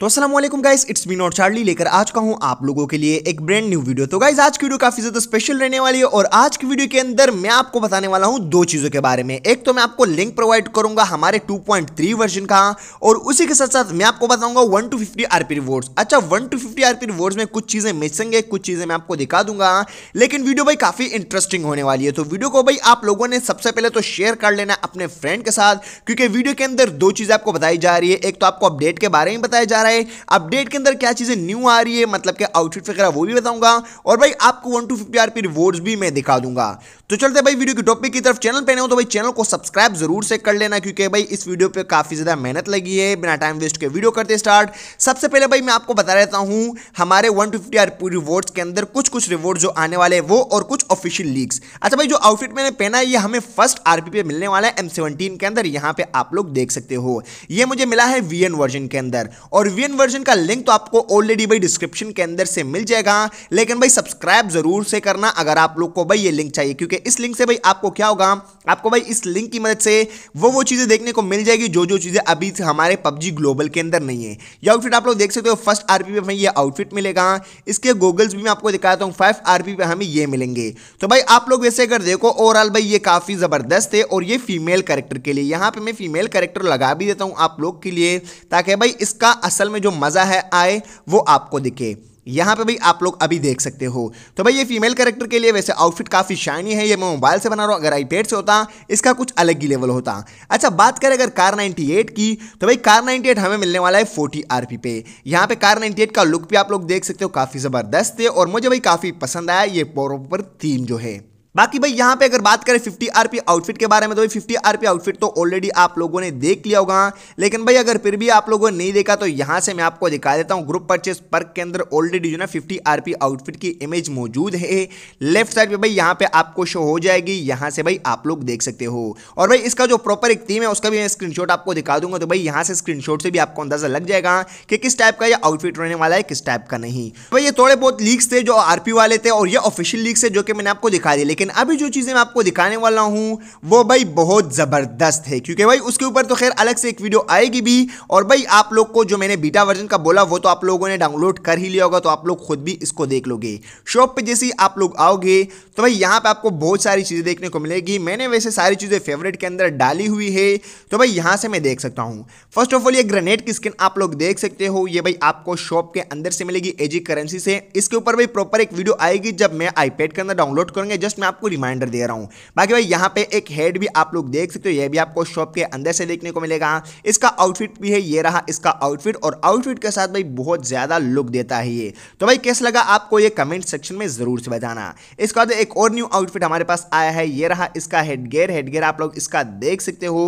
तो असलम guys it's me not Charlie लेकर आज का हूँ आप लोगों के लिए एक ब्रांड न्यू वीडियो तो गाइस आज की वीडियो काफी ज्यादा स्पेशल रहने वाली है और आज की वीडियो के अंदर मैं आपको बताने वाला हूँ दो चीजों के बारे में एक तो मैं आपको लिंक प्रोवाइड करूंगा हमारे 2.3 वर्जन का और उसी के साथ साथ मैं आपको बताऊंगा one two fifty RP rewards अच्छा one two fifty RP rewards में कुछ चीजें मिसिंग है कुछ चीजें मैं आपको दिखा दूंगा लेकिन वीडियो भाई काफी इंटरेस्टिंग होने वाली है तो वीडियो को भाई आप लोगों ने सबसे पहले तो शेयर कर लेना अपने फ्रेंड के साथ क्योंकि वीडियो के अंदर दो चीजें आपको बताई जा रही है एक तो आपको अपडेट के बारे में बताया जा रहा है है अपडेट के अंदर क्या चीज़ें न्यू आ रही है मतलब के आउटफिट वगैरह वो भी बताऊंगा और भाई आपको one two fifty R rewards भी मैं दिखा दूंगा तो चलते भाई वीडियो के टॉपिक की तरफ चैनल पे नहीं हो तो भाई चैनल को सब्सक्राइब जरूर से कर लेना क्योंकि भाई इस वीडियो पे काफ़ी ज़्यादा मेहनत लगी है बिना टाइम वेस्ट के वीडियो करते स्टार्ट सबसे पहले भाई मैं आपको बता रहता हूँ हमारे वन फिफ्टी रिवॉर्ड्स के अंदर कुछ कुछ रिवॉर्ड जो आने वाले हैं वो और कुछ ऑफिशियल लीक्स अच्छा भाई जो आउटफिट मैंने पहना है ये हमें फर्स्ट आरपी पे मिलने वाला है एम के अंदर यहाँ पे आप लोग देख सकते हो ये मुझे मिला है वी वर्जन के अंदर और वी वर्जन का लिंक तो आपको ऑलरेडी भाई डिस्क्रिप्शन के अंदर से मिल जाएगा लेकिन भाई सब्सक्राइब जरूर से करना अगर आप लोग को भाई ये लिंक चाहिए क्योंकि है इस लिंक से भाई आपको क्या होगा आपको भाई इस लिंक की मदद से वो वो चीज़ें देखने को मिल जाएगी जो जो चीज़ें अभी हमारे पबजी ग्लोबल के अंदर नहीं है ये आउटफिट आप लोग देख सकते हो फर्स्ट आर पे हमें ये आउटफिट मिलेगा इसके गूगल्स भी मैं आपको दिखाता हूँ फाइव आर पे हमें ये मिलेंगे तो भाई आप लोग वैसे अगर देखो ओवरऑल भाई ये काफ़ी ज़बरदस्त है और ये फीमेल करेक्टर के लिए यहाँ पर मैं फीमेल करेक्टर लगा भी देता हूँ आप लोग के लिए ताकि भाई इसका असल में जो मज़ा है आए वो आपको दिखे यहाँ पे भी आप लोग अभी देख सकते हो तो भाई ये फीमेल कैरेक्टर के लिए वैसे आउटफिट काफ़ी शाइनी है ये मैं मोबाइल से बना रहा हूँ अगर आईपैड से होता इसका कुछ अलग ही लेवल होता अच्छा बात करें अगर कार 98 की तो भाई कार 98 हमें मिलने वाला है 40 आरपी पे यहाँ पे कार 98 का लुक भी आप लोग देख सकते हो काफ़ी ज़बरदस्त है और मुझे भाई काफ़ी पसंद आया ये प्रॉपर थीम जो है बाकी भाई यहाँ पे अगर बात करें 50 आरपी आउटफिट के बारे में तो भाई 50 आरपी आउटफिट तो ऑलरेडी आप लोगों ने देख लिया होगा लेकिन भाई अगर फिर भी आप लोगों ने नहीं देखा तो यहाँ से मैं आपको दिखा देता हूँ ग्रुप परचेस पर्क के अंदर ऑलरेडी जो ना 50 आरपी आउटफिट की इमेज मौजूद है लेफ्ट साइड पर भाई यहाँ पे आपको शो हो जाएगी यहाँ से भाई आप लोग देख सकते हो और भाई इसका जो प्रॉपर एक थीम है उसका भी मैं स्क्रीन आपको दिखा दूंगा तो भाई यहाँ से स्क्रीन से भी आपको अंदाजा लग जाएगा कि किस टाइप का ये आउटफिट रहने वाला है किस टाइप का नहीं भाई ये थोड़े बहुत लीक्स थे जो आरपी वाले थे और ये ऑफिशियल लीक्स है जो कि मैंने आपको दिखा दिया लेकिन अभी जो चीज़ें मैं आपको दिखाने वाला हूँ वो भाई बहुत ज़बरदस्त है क्योंकि भाई उसके ऊपर तो खैर अलग से एक वीडियो आएगी भी और भाई आप लोग को जो मैंने बीटा वर्जन का बोला वो तो आप लोगों ने डाउनलोड कर ही लिया होगा तो आप लोग खुद भी इसको देख लोगे शॉप पर जैसे ही आप लोग आओगे तो भाई यहाँ पर आपको बहुत सारी चीज़ें देखने को मिलेगी मैंने वैसे सारी चीज़ें फेवरेट के अंदर डाली हुई है तो भाई यहाँ से मैं देख सकता हूँ फर्स्ट ऑफ ऑल ये ग्रेनेड की स्किन आप लोग देख सकते हो ये भाई आपको शॉप के अंदर से मिलेगी एजी करेंसी से इसके ऊपर भाई प्रॉपर एक वीडियो आएगी जब मैं आईपैड के अंदर डाउनलोड करूंगा जस्ट मैं आपको रिमाइंडर दे रहा हूँ बाकी भाई यहाँ पे एक हेड भी आप लोग देख सकते हो ये भी आपको शॉप के अंदर से देखने को मिलेगा इसका आउटफिट भी है ये रहा इसका आउटफिट और आउटफिट के साथ भाई बहुत ज़्यादा लुक देता है ये तो भाई कैसा लगा आपको ये कमेंट सेक्शन में ज़रूर से बताना इसके बाद एक और न्यू आउटफिट हमारे पास आया है ये रहा इसका हेड गेयर हेड गेयर आप लोग इसका देख सकते हो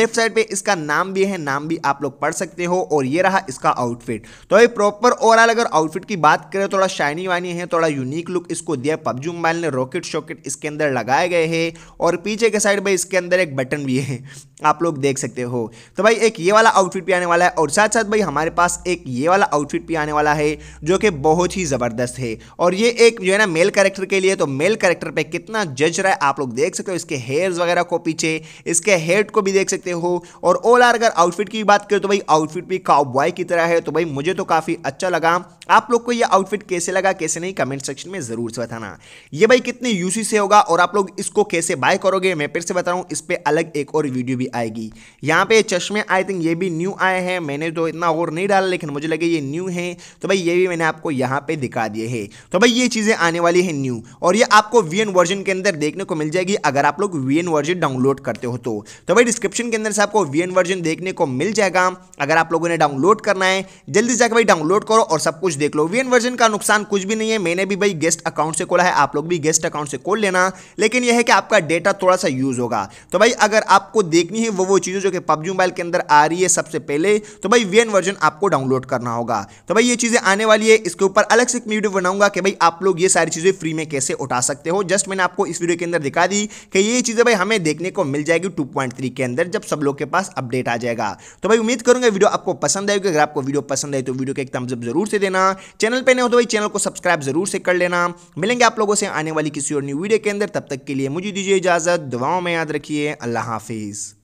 लेफ्ट साइड पर इसका नाम भी है नाम भी आप लोग पढ़ सकते हो और ये रहा इसका आउटफिट तो भाई प्रॉपर ओवरऑल अगर आउटफिट की बात करें थोड़ा शाइनी वाइनी है थोड़ा यूनिक लुक इसको दिया पबजू मोबाइल ने रॉकेट शॉकेट इसके अंदर लगाए गए हैं और पीछे के साइड भाई इसके अंदर एक बटन भी है आप लोग देख सकते हो तो भाई एक ये वाला आउटफिट भी आने वाला है और साथ साथ भाई हमारे पास एक ये वाला आउटफिट भी आने वाला है जो कि बहुत ही ज़बरदस्त है और ये एक जो है ना मेल करेक्टर के लिए तो मेल करेक्टर पर कितना जज रहा है आप लोग देख सकते हो इसके हेयर्स वगैरह को पीछे इसके हेड को भी देख सकते हो और ऑल आर अगर आउटफिट की बात करें तो भाई आउटफिट भी काउबॉय की तरह है तो भाई मुझे तो काफ़ी अच्छा लगा आप लोग को ये आउटफिट कैसे लगा कैसे नहीं कमेंट सेक्शन में ज़रूर से बताना ये भाई कितने यूसी से कैसे होगा और आप लोग इसको कैसे बाय करोगे मैं फिर से बता रहा हूँ इस पर अलग एक और वीडियो भी आएगी यहाँ पे चश्मे आई थिंक ये भी न्यू आए हैं मैंने तो इतना और नहीं डाला लेकिन मुझे लगे ये न्यू है तो भाई ये भी मैंने आपको यहाँ पे दिखा दिए है तो भाई ये चीज़ें आने वाली है न्यू और ये आपको वी वर्जन के अंदर देखने को मिल जाएगी अगर आप लोग वी वर्जन डाउनलोड करते हो तो, तो भाई डिस्क्रिप्शन के अंदर से आपको वी वर्जन देखने को मिल जाएगा अगर आप लोगों ने डाउनलोड करना है जल्दी जाकर भाई डाउनलोड करो और सब कुछ देख लो वी वर्जन का नुकसान कुछ भी नहीं है मैंने भी भाई गेस्ट अकाउंट से खोला है आप लोग भी गेस्ट अकाउंट से खोल लेना लेकिन यह है कि आपका डेटा थोड़ा सा यूज़ होगा तो भाई अगर आपको देखनी है वो वो चीज़ें जो कि पबजी मोबाइल के अंदर आ रही है सबसे पहले तो भाई वी वर्जन आपको डाउनलोड करना होगा तो भाई ये चीज़ें आने वाली है इसके ऊपर अलग से एक वीडियो बनाऊंगा कि भाई आप लोग ये सारी चीज़ें फ्री में कैसे उठा सकते हो जस्ट मैंने आपको इस वीडियो के अंदर दिखा दी कि ये चीज़ें भाई हमें देखने को मिल जाएगी टू के अंदर जब सब लोग के पास अपडेट आ जाएगा तो भाई उम्मीद करूंगा वीडियो आपको पसंद आएगी अगर आपको वीडियो पसंद आए तो वीडियो को एक थम्स अप जरूर से देना चैनल पर नहीं हो तो भाई चैनल को सब्सक्राइब जरूर से कर लेना मिलेंगे आप लोगों से आने वाली किसी और न्यू वीडियो वीडियो के अंदर तब तक के लिए मुझे दीजिए इजाज़त दुआओं में याद रखिए अल्लाह हाफिज़